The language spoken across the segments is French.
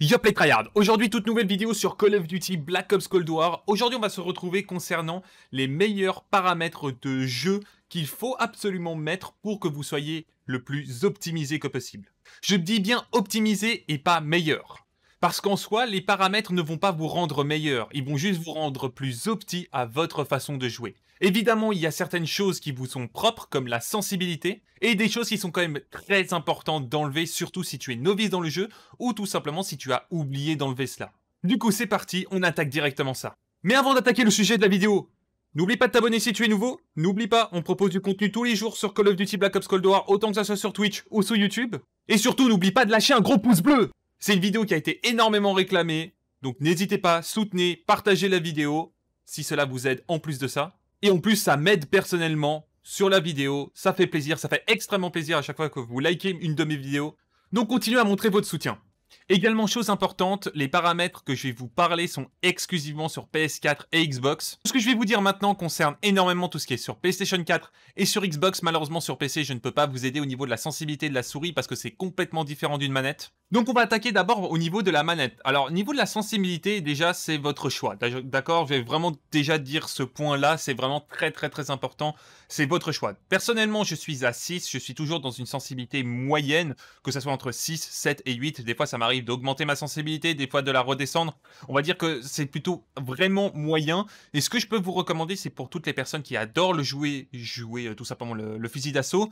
Yup les tryhards, aujourd'hui toute nouvelle vidéo sur Call of Duty Black Ops Cold War. Aujourd'hui on va se retrouver concernant les meilleurs paramètres de jeu qu'il faut absolument mettre pour que vous soyez le plus optimisé que possible. Je dis bien optimisé et pas meilleur. Parce qu'en soi, les paramètres ne vont pas vous rendre meilleur, ils vont juste vous rendre plus opti à votre façon de jouer. Évidemment, il y a certaines choses qui vous sont propres, comme la sensibilité, et des choses qui sont quand même très importantes d'enlever, surtout si tu es novice dans le jeu, ou tout simplement si tu as oublié d'enlever cela. Du coup, c'est parti, on attaque directement ça. Mais avant d'attaquer le sujet de la vidéo, n'oublie pas de t'abonner si tu es nouveau, n'oublie pas, on propose du contenu tous les jours sur Call of Duty Black Ops Cold War, autant que ça soit sur Twitch ou sur YouTube, et surtout n'oublie pas de lâcher un gros pouce bleu C'est une vidéo qui a été énormément réclamée, donc n'hésitez pas, soutenez, partagez la vidéo, si cela vous aide en plus de ça. Et en plus, ça m'aide personnellement sur la vidéo. Ça fait plaisir, ça fait extrêmement plaisir à chaque fois que vous likez une de mes vidéos. Donc continuez à montrer votre soutien. Également, chose importante, les paramètres que je vais vous parler sont exclusivement sur PS4 et Xbox. Ce que je vais vous dire maintenant concerne énormément tout ce qui est sur PlayStation 4 et sur Xbox. Malheureusement, sur PC, je ne peux pas vous aider au niveau de la sensibilité de la souris parce que c'est complètement différent d'une manette. Donc on va attaquer d'abord au niveau de la manette. Alors, niveau de la sensibilité, déjà, c'est votre choix. D'accord Je vais vraiment déjà dire ce point-là, c'est vraiment très très très important. C'est votre choix. Personnellement, je suis à 6, je suis toujours dans une sensibilité moyenne, que ce soit entre 6, 7 et 8. Des fois, ça m'arrive d'augmenter ma sensibilité, des fois de la redescendre. On va dire que c'est plutôt vraiment moyen. Et ce que je peux vous recommander, c'est pour toutes les personnes qui adorent le jouer, jouer euh, tout simplement le, fusil d'assaut,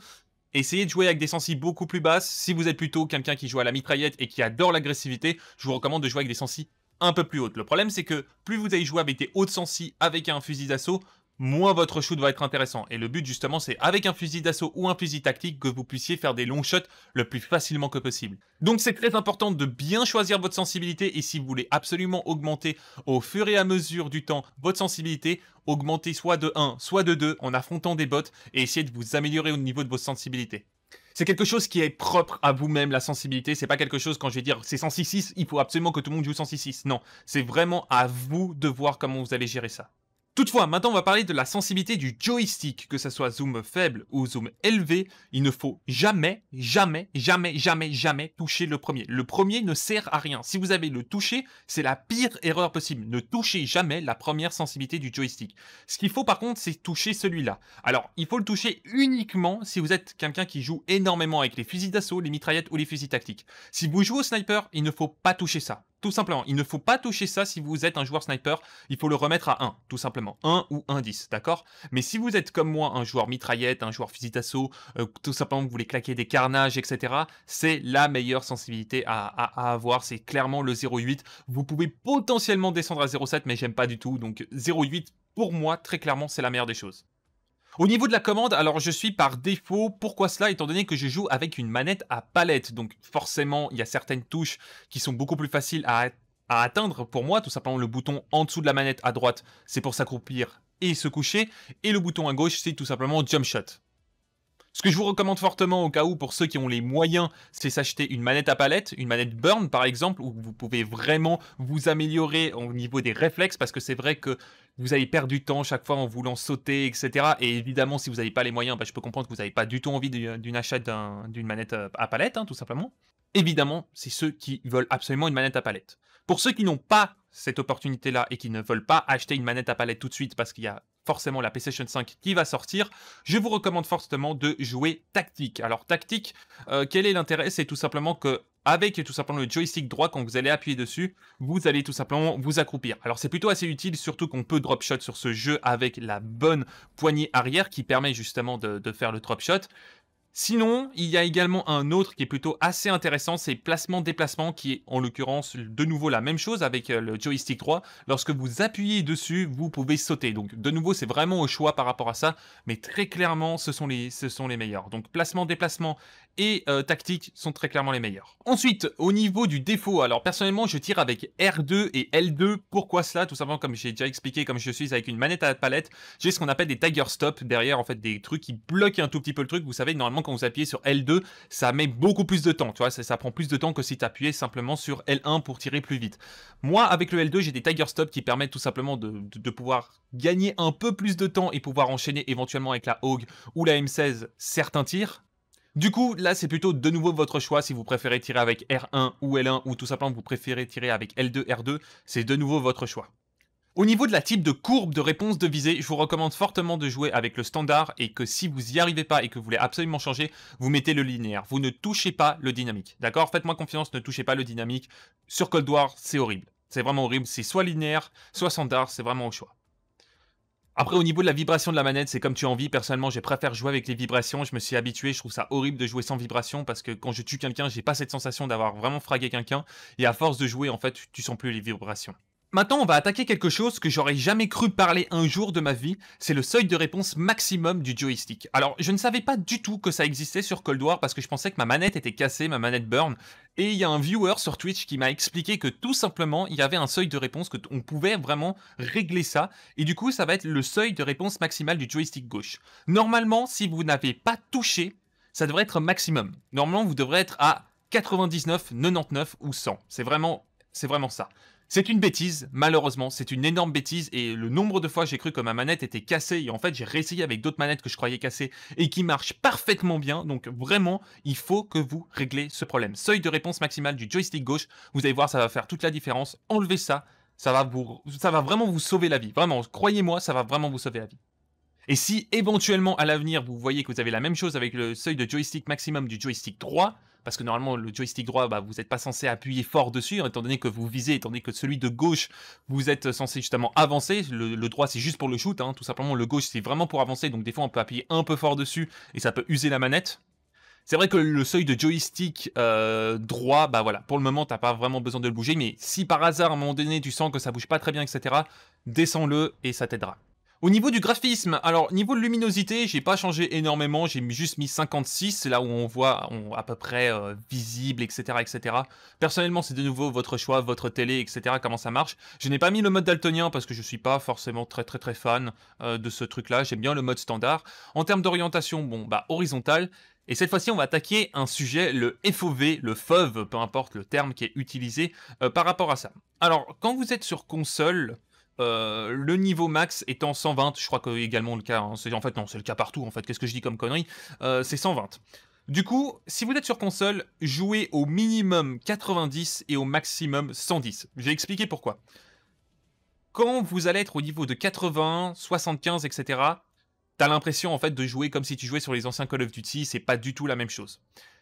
Essayez de jouer avec des sensi beaucoup plus basses. Si vous êtes plutôt quelqu'un qui joue à la mitraillette et qui adore l'agressivité, je vous recommande de jouer avec des sensi un peu plus hautes. Le problème, c'est que plus vous allez jouer avec des hautes sensi avec un fusil d'assaut, moins votre shoot va être intéressant. Et le but justement, c'est avec un fusil d'assaut ou un fusil tactique que vous puissiez faire des longs shots le plus facilement que possible. Donc c'est très important de bien choisir votre sensibilité et si vous voulez absolument augmenter au fur et à mesure du temps votre sensibilité, augmentez soit de 1, soit de 2 en affrontant des bots et essayez de vous améliorer au niveau de vos sensibilités. C'est quelque chose qui est propre à vous-même, la sensibilité. C'est pas quelque chose, quand je vais dire c'est 106.6, il faut absolument que tout le monde joue ». Non, c'est vraiment à vous de voir comment vous allez gérer ça. Toutefois, maintenant on va parler de la sensibilité du joystick, que ce soit zoom faible ou zoom élevé, il ne faut jamais, jamais, jamais, jamais, jamais toucher le premier. Le premier ne sert à rien. Si vous avez le toucher, c'est la pire erreur possible. Ne touchez jamais la première sensibilité du joystick. Ce qu'il faut par contre, c'est toucher celui-là. Alors, il faut le toucher uniquement si vous êtes quelqu'un qui joue énormément avec les fusils d'assaut, les mitraillettes ou les fusils tactiques. Si vous jouez au sniper, il ne faut pas toucher ça tout simplement. Il ne faut pas toucher ça si vous êtes un joueur sniper, il faut le remettre à 1, tout simplement. 1 ou 1-10, d'accord Mais si vous êtes comme moi, un joueur mitraillette, un joueur fusil d'assaut, euh, tout simplement que vous voulez claquer des carnages, etc., c'est la meilleure sensibilité à, à avoir, c'est clairement le 0,8. Vous pouvez potentiellement descendre à 0,7, mais j'aime pas du tout, donc 0,8, pour moi, très clairement, c'est la meilleure des choses. Au niveau de la commande, alors je suis par défaut. Pourquoi cela Étant donné que je joue avec une manette à palette. Donc forcément, il y a certaines touches qui sont beaucoup plus faciles à, atteindre pour moi. Tout simplement, le bouton en dessous de la manette à droite, c'est pour s'accroupir et se coucher. Et le bouton à gauche, c'est tout simplement jump shot. Ce que je vous recommande fortement au cas où pour ceux qui ont les moyens, c'est s'acheter une manette à palette, une manette burn par exemple, où vous pouvez vraiment vous améliorer au niveau des réflexes parce que c'est vrai que vous allez perdre du temps chaque fois en voulant sauter, etc. Et évidemment, si vous n'avez pas les moyens, bah, je peux comprendre que vous n'avez pas du tout envie d'une achat d'une manette euh, à palette, hein, tout simplement. Évidemment, c'est ceux qui veulent absolument une manette à palette. Pour ceux qui n'ont pas cette opportunité-là et qui ne veulent pas acheter une manette à palette tout de suite parce qu'il y a forcément la PlayStation 5 qui va sortir, je vous recommande fortement de jouer tactique. Alors tactique, euh, quel est l'intérêt C'est tout simplement que avec tout simplement le joystick droit, quand vous allez appuyer dessus, vous allez tout simplement vous accroupir. Alors c'est plutôt assez utile, surtout qu'on peut drop shot sur ce jeu avec la bonne poignée arrière qui permet justement de, de faire le drop shot. Sinon, il y a également un autre qui est plutôt assez intéressant, c'est placement-déplacement, qui est en l'occurrence de nouveau la même chose avec euh, le joystick 3. Lorsque vous appuyez dessus, vous pouvez sauter. Donc de nouveau, c'est vraiment au choix par rapport à ça, mais très clairement, ce sont les, meilleurs. Donc placement-déplacement et euh, tactique sont très clairement les meilleurs. Ensuite, au niveau du défaut, alors personnellement, je tire avec R2 et L2. Pourquoi cela Tout simplement, comme j'ai déjà expliqué, comme je suis avec une manette à la palette, j'ai ce qu'on appelle des tiger stops derrière, en fait, des trucs qui bloquent un tout petit peu le truc. Vous savez, normalement, quand vous appuyez sur L2, ça met beaucoup plus de temps, tu vois, ça, prend plus de temps que si tu appuyais simplement sur L1 pour tirer plus vite. Moi, avec le L2, j'ai des Tiger Stop qui permettent tout simplement de, de, pouvoir gagner un peu plus de temps et pouvoir enchaîner éventuellement avec la Hog ou la M16 certains tirs. Du coup, là, c'est plutôt de nouveau votre choix si vous préférez tirer avec R1 ou L1 ou tout simplement vous préférez tirer avec L2, R2, c'est de nouveau votre choix. Au niveau de la type de courbe de réponse de visée, je vous recommande fortement de jouer avec le standard et que si vous n'y arrivez pas et que vous voulez absolument changer, vous mettez le linéaire. Vous ne touchez pas le dynamique. D'accord Faites-moi confiance, ne touchez pas le dynamique. Sur Cold War, c'est horrible. C'est vraiment horrible. C'est soit linéaire, soit standard, c'est vraiment au choix. Après, au niveau de la vibration de la manette, c'est comme tu en envie. Personnellement, j'ai préfère jouer avec les vibrations. Je me suis habitué. Je trouve ça horrible de jouer sans vibration parce que quand je tue quelqu'un, j'ai pas cette sensation d'avoir vraiment fragué quelqu'un. Et à force de jouer, en fait, tu sens plus les vibrations. Maintenant, on va attaquer quelque chose que j'aurais jamais cru parler un jour de ma vie, c'est le seuil de réponse maximum du joystick. Alors, je ne savais pas du tout que ça existait sur Cold War parce que je pensais que ma manette était cassée, ma manette burn, et il y a un viewer sur Twitch qui m'a expliqué que tout simplement, il y avait un seuil de réponse, que on pouvait vraiment régler ça, et du coup, ça va être le seuil de réponse maximal du joystick gauche. Normalement, si vous n'avez pas touché, ça devrait être maximum. Normalement, vous devrez être à 99, 99 ou 100. C'est vraiment, c'est vraiment ça. C'est une bêtise, malheureusement, c'est une énorme bêtise et le nombre de fois j'ai cru que ma manette était cassée et en fait j'ai réessayé avec d'autres manettes que je croyais cassées et qui marchent parfaitement bien, donc vraiment il faut que vous réglez ce problème. Seuil de réponse maximale du joystick gauche, vous allez voir ça va faire toute la différence, enlevez ça, ça va, vous, ça va vraiment vous sauver la vie, vraiment, croyez-moi, ça va vraiment vous sauver la vie. Et si éventuellement à l'avenir vous voyez que vous avez la même chose avec le seuil de joystick maximum du joystick droit, parce que normalement le joystick droit, bah, vous n'êtes pas censé appuyer fort dessus, étant donné que vous visez, étant donné que celui de gauche, vous êtes censé justement avancer, le, droit c'est juste pour le shoot, hein. tout simplement, le gauche c'est vraiment pour avancer, donc des fois on peut appuyer un peu fort dessus, et ça peut user la manette. C'est vrai que le seuil de joystick euh, droit, bah voilà, pour le moment, t'as pas vraiment besoin de le bouger, mais si par hasard, à un moment donné, tu sens que ça bouge pas très bien, etc., descends-le et ça t'aidera. Au niveau du graphisme, alors niveau de luminosité, j'ai pas changé énormément, j'ai juste mis 56, là où on voit à peu près euh, visible, etc., etc. Personnellement, c'est de nouveau votre choix, votre télé, etc. Comment ça marche Je n'ai pas mis le mode daltonien parce que je suis pas forcément très très très fan euh, de ce truc-là. J'aime bien le mode standard. En termes d'orientation, bon bah horizontal. Et cette fois-ci, on va attaquer un sujet, le FOV, le FOV, peu importe le terme qui est utilisé euh, par rapport à ça. Alors, quand vous êtes sur console, euh, le niveau max étant 120, je crois que également le cas, hein. en fait non, c'est le cas partout en fait, qu'est-ce que je dis comme connerie, euh, c'est 120. Du coup, si vous êtes sur console, jouez au minimum 90 et au maximum 110. J'ai expliqué pourquoi. Quand vous allez être au niveau de 80, 75, etc., t'as l'impression en fait de jouer comme si tu jouais sur les anciens Call of Duty, c'est pas du tout la même chose.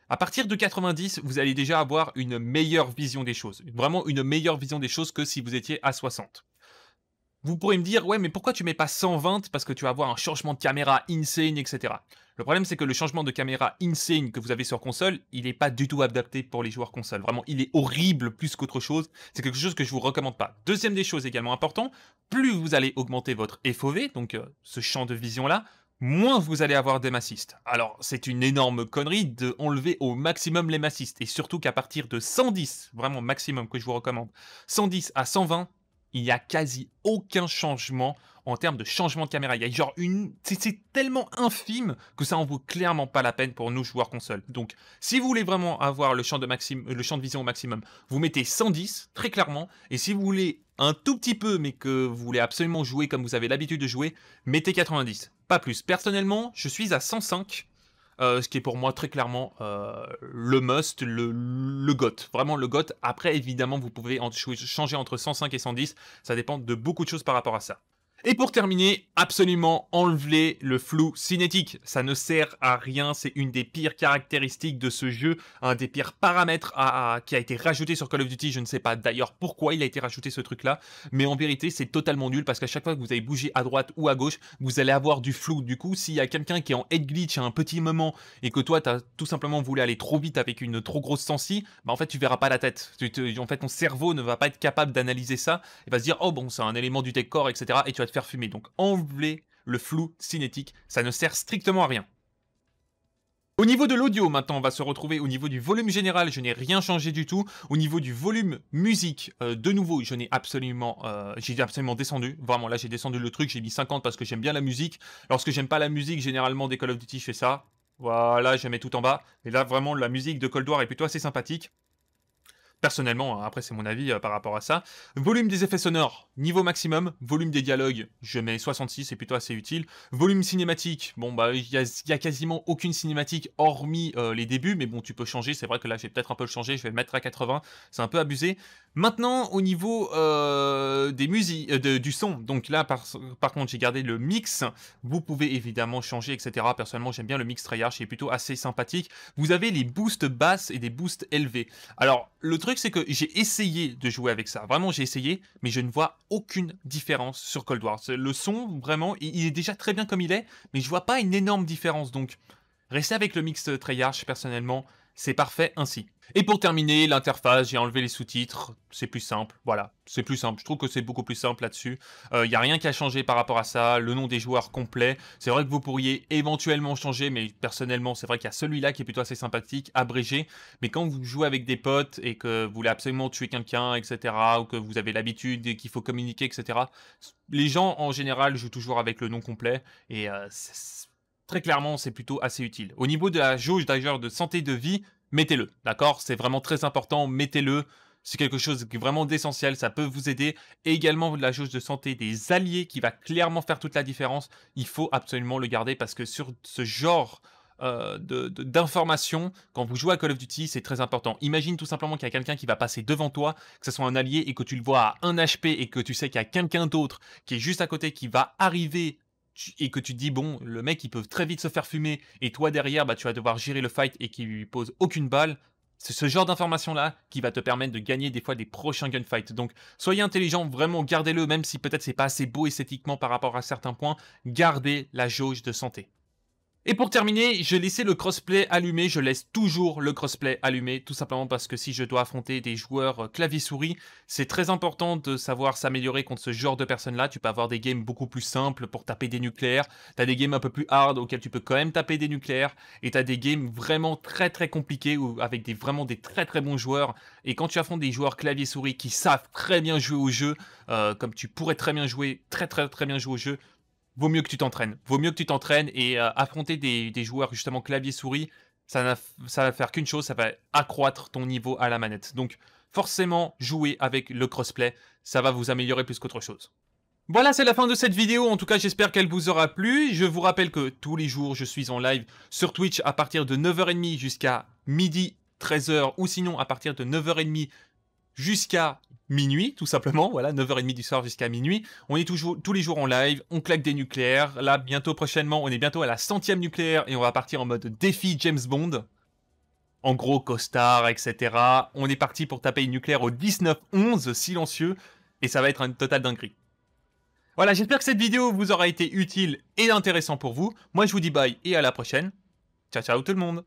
À partir de 90, vous allez déjà avoir une meilleure vision des choses. Vraiment une meilleure vision des choses que si vous étiez à 60. Vous pourrez me dire, ouais, mais pourquoi tu mets pas 120 parce que tu vas avoir un changement de caméra insane, etc. Le problème, c'est que le changement de caméra insane que vous avez sur console, il n'est pas du tout adapté pour les joueurs console. Vraiment, il est horrible plus qu'autre chose. C'est quelque chose que je vous recommande pas. Deuxième des choses également important, plus vous allez augmenter votre FOV, donc euh, ce champ de vision-là, moins vous allez avoir des massistes. Alors, c'est une énorme connerie de enlever au maximum les massistes. Et surtout qu'à partir de 110, vraiment maximum que je vous recommande, 110 à 120, il n'y a quasi aucun changement en termes de changement de caméra. Il y a genre une. C'est tellement infime que ça en vaut clairement pas la peine pour nous joueurs console. Donc, si vous voulez vraiment avoir le champ de, le champ de vision au maximum, vous mettez 110, très clairement. Et si vous voulez un tout petit peu, mais que vous voulez absolument jouer comme vous avez l'habitude de jouer, mettez 90, pas plus. Personnellement, je suis à 105. Euh, ce qui est pour moi très clairement euh, le must, le, GOT, vraiment le GOT. Après, évidemment, vous pouvez changer entre 105 et 110, ça dépend de beaucoup de choses par rapport à ça. Et pour terminer, absolument enlever le flou cinétique. Ça ne sert à rien, c'est une des pires caractéristiques de ce jeu, un des pires paramètres qui a été rajouté sur Call of Duty. Je ne sais pas d'ailleurs pourquoi il a été rajouté ce truc-là, mais en vérité, c'est totalement nul parce qu'à chaque fois que vous allez bouger à droite ou à gauche, vous allez avoir du flou. Du coup, s'il y a quelqu'un qui est en head glitch à un petit moment et que toi, tu as tout simplement voulu aller trop vite avec une trop grosse sensi, bah en fait, tu verras pas la tête. en fait, ton cerveau ne va pas être capable d'analyser ça et va se dire, oh bon, c'est un élément du décor, etc. Et tu fumer. Donc enlever le flou cinétique, ça ne sert strictement à rien. Au niveau de l'audio, maintenant, on va se retrouver au niveau du volume général, je n'ai rien changé du tout. Au niveau du volume musique, euh, de nouveau, je n'ai absolument, euh, j'ai absolument descendu. Vraiment, là, j'ai descendu le truc, j'ai mis 50 parce que j'aime bien la musique. Lorsque j'aime pas la musique, généralement, des Call of Duty, je fais ça. Voilà, je mets tout en bas. Et là, vraiment, la musique de Cold War est plutôt assez sympathique personnellement, hein, après c'est mon avis euh, par rapport à ça. Volume des effets sonores, niveau maximum. Volume des dialogues, je mets 66, c'est plutôt assez utile. Volume cinématique, bon bah il y, a, quasiment aucune cinématique hormis euh, les débuts, mais bon tu peux changer, c'est vrai que là j'ai peut-être un peu le changer, je vais le mettre à 80, c'est un peu abusé. Maintenant, au niveau euh, des musiques, euh, du son, donc là, par, contre, j'ai gardé le mix. Vous pouvez évidemment changer, etc. Personnellement, j'aime bien le mix il est plutôt assez sympathique. Vous avez les boosts basses et des boosts élevés. Alors, le truc, c'est que j'ai essayé de jouer avec ça. Vraiment, j'ai essayé, mais je ne vois aucune différence sur Cold War. Le son, vraiment, il est déjà très bien comme il est, mais je vois pas une énorme différence. Donc, restez avec le mix Treyarch personnellement, c'est parfait ainsi. Et pour terminer, l'interface, j'ai enlevé les sous-titres, c'est plus simple, voilà, c'est plus simple, je trouve que c'est beaucoup plus simple là-dessus. Il euh, y n'y a rien qui a changé par rapport à ça, le nom des joueurs complet, c'est vrai que vous pourriez éventuellement changer, mais personnellement c'est vrai qu'il y a celui-là qui est plutôt assez sympathique, abrégé, mais quand vous jouez avec des potes et que vous voulez absolument tuer quelqu'un, etc., ou que vous avez l'habitude et qu'il faut communiquer, etc., les gens en général jouent toujours avec le nom complet, et euh, très clairement c'est plutôt assez utile. Au niveau de la jauge d'ailleurs de santé de vie, mettez-le, d'accord C'est vraiment très important, mettez-le. C'est quelque chose qui est vraiment d'essentiel, ça peut vous aider. Et également la jauge de santé des alliés qui va clairement faire toute la différence. Il faut absolument le garder parce que sur ce genre euh, d'informations, quand vous jouez à Call of Duty, c'est très important. Imagine tout simplement qu'il y a quelqu'un qui va passer devant toi, que ce soit un allié et que tu le vois à 1 HP et que tu sais qu'il y a quelqu'un d'autre qui est juste à côté qui va arriver et que tu dis bon le mec il peut très vite se faire fumer et toi derrière bah tu vas devoir gérer le fight et qu'il lui pose aucune balle c'est ce genre d'information là qui va te permettre de gagner des fois des prochains gunfights. Donc soyez intelligent, vraiment gardez-le, même si peut-être c'est pas assez beau esthétiquement par rapport à certains points, gardez la jauge de santé. Et pour terminer, je laissé le crossplay allumé, je laisse toujours le crossplay allumé, tout simplement parce que si je dois affronter des joueurs euh, clavier-souris, c'est très important de savoir s'améliorer contre ce genre de personnes-là. Tu peux avoir des games beaucoup plus simples pour taper des nucléaires, as des games un peu plus hard auxquels tu peux quand même taper des nucléaires, et as des games vraiment très très compliqués, avec des, vraiment des très très bons joueurs. Et quand tu affrontes des joueurs clavier-souris qui savent très bien jouer au jeu, euh, comme tu pourrais très bien jouer, très très très bien jouer au jeu, vaut mieux que tu t'entraînes. Vaut mieux que tu t'entraînes et euh, affronter des, joueurs justement clavier-souris, ça, ça va faire qu'une chose, ça va accroître ton niveau à la manette. Donc forcément, jouer avec le crossplay, ça va vous améliorer plus qu'autre chose. Voilà, c'est la fin de cette vidéo. En tout cas, j'espère qu'elle vous aura plu. Je vous rappelle que tous les jours, je suis en live sur Twitch à partir de 9h30 jusqu'à midi 13h ou sinon à partir de 9h30 jusqu'à minuit, tout simplement, voilà, 9h30 du soir jusqu'à minuit. On est toujours, tous les jours en live, on claque des nucléaires. Là, bientôt, prochainement, on est bientôt à la centième nucléaire et on va partir en mode défi James Bond. En gros, costard, etc. On est parti pour taper une nucléaire au 19-11, silencieux, et ça va être un total dinguerie. Voilà, j'espère que cette vidéo vous aura été utile et intéressant pour vous. Moi, je vous dis bye et à la prochaine. Ciao, ciao tout le monde